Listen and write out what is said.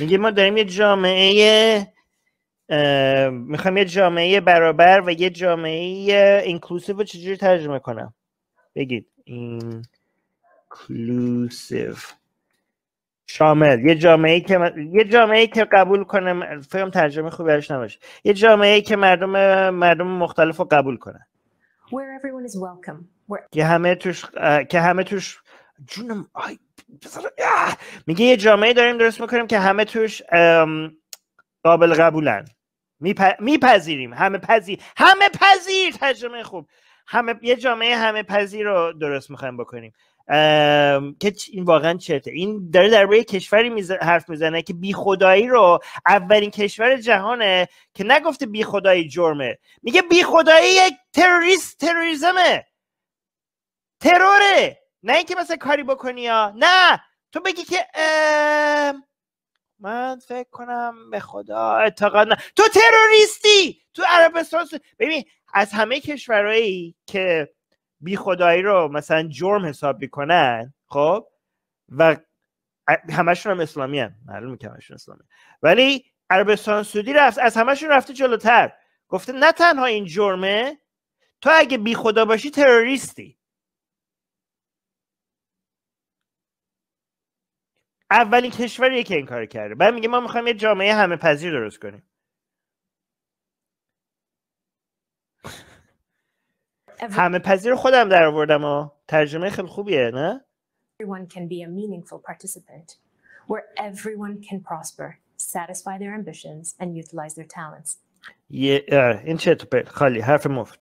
میگه ما داریم یه جامعه میخوام یه جامعه برابر و یه جامعه اینکلوسیو رو چجوری ترجمه کنم بگید اینکلوسیو شامل یه جامعه که یه جامعه که قبول کنه فهم ترجمه خوبی براش نباشه یه جامعه که مردم مردم مختلف رو قبول کنه Where everyone is welcome. که همه توش که همه توش جونم میگه یه جامعه داریم درست میکنیم که همه توش قابل قبولن میپذیریم همه پذیر همه پذیر ترجمه خوب همه یه جامعه همه پذیر رو درست میخوایم بکنیم که این واقعا چرته این داره در روی کشوری حرف میزنه که بی خدایی رو اولین کشور جهانه که نگفته بی خدایی جرمه میگه بی خدایی یک تروریست تروریزمه تروره نه اینکه مثلا کاری بکنی یا نه تو بگی که من فکر کنم به خدا اعتقاد نه تو تروریستی تو عربستان ببین از همه کشورهایی که بی خدایی رو مثلا جرم حساب میکنن خب و همشون هم اسلامی هم معلومه که همشون اسلامی ولی عربستان سعودی رفت از همشون رفته جلوتر گفته نه تنها این جرمه تو اگه بی خدا باشی تروریستی اولین کشوریه که این کار کرده بعد میگه ما میخوایم یه جامعه همه پذیر درست کنیم همه پذیر خودم در آوردم و ترجمه خیلی خوبیه نه everyone can be a meaningful participant where everyone can prosper satisfy their ambitions and utilize their talents yeah, این چه تو خالی حرف مفت